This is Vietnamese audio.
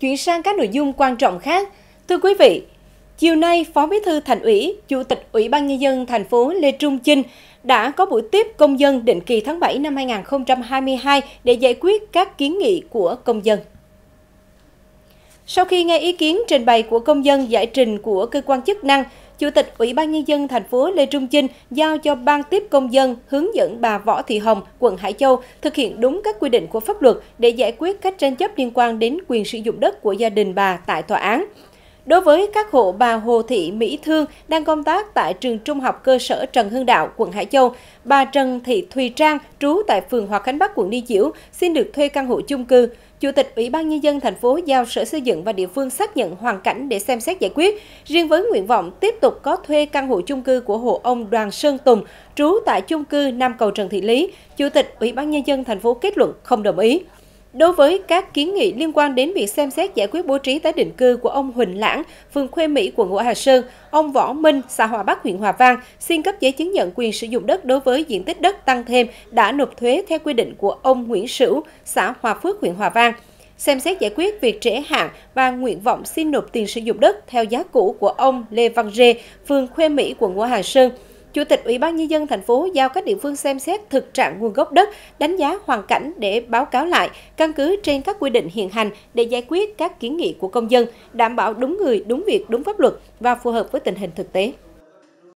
Chuyển sang các nội dung quan trọng khác. Thưa quý vị, chiều nay Phó Bí thư Thành ủy, Chủ tịch Ủy ban nhân dân thành phố Lê Trung Chinh đã có buổi tiếp công dân định kỳ tháng 7 năm 2022 để giải quyết các kiến nghị của công dân. Sau khi nghe ý kiến trình bày của công dân giải trình của cơ quan chức năng, Chủ tịch Ủy ban Nhân dân thành phố Lê Trung Chinh giao cho Ban tiếp công dân hướng dẫn bà Võ Thị Hồng, quận Hải Châu thực hiện đúng các quy định của pháp luật để giải quyết các tranh chấp liên quan đến quyền sử dụng đất của gia đình bà tại tòa án. Đối với các hộ bà Hồ Thị Mỹ Thương đang công tác tại trường trung học cơ sở Trần Hưng Đạo, quận Hải Châu, bà Trần Thị Thùy Trang, trú tại phường Hòa Khánh Bắc, quận Ninh Chiểu, xin được thuê căn hộ chung cư. Chủ tịch Ủy ban Nhân dân thành phố giao Sở Xây dựng và địa phương xác nhận hoàn cảnh để xem xét giải quyết. Riêng với nguyện vọng tiếp tục có thuê căn hộ chung cư của hộ ông Đoàn Sơn Tùng, trú tại chung cư Nam Cầu Trần Thị Lý, Chủ tịch Ủy ban Nhân dân thành phố kết luận không đồng ý. Đối với các kiến nghị liên quan đến việc xem xét giải quyết bố trí tái định cư của ông Huỳnh Lãng, phường Khuê Mỹ, quận Ngũ Hà Sơn, ông Võ Minh, xã Hòa Bắc, huyện Hòa Vang xin cấp giấy chứng nhận quyền sử dụng đất đối với diện tích đất tăng thêm đã nộp thuế theo quy định của ông Nguyễn Sửu, xã Hòa Phước, huyện Hòa Vang xem xét giải quyết việc trễ hạn và nguyện vọng xin nộp tiền sử dụng đất theo giá cũ của ông Lê Văn Rê, phường Khuê Mỹ, quận Ngũ Hà Sơn. Chủ tịch Ủy ban Nhân dân thành phố giao các địa phương xem xét thực trạng nguồn gốc đất, đánh giá hoàn cảnh để báo cáo lại, căn cứ trên các quy định hiện hành để giải quyết các kiến nghị của công dân, đảm bảo đúng người, đúng việc, đúng pháp luật và phù hợp với tình hình thực tế.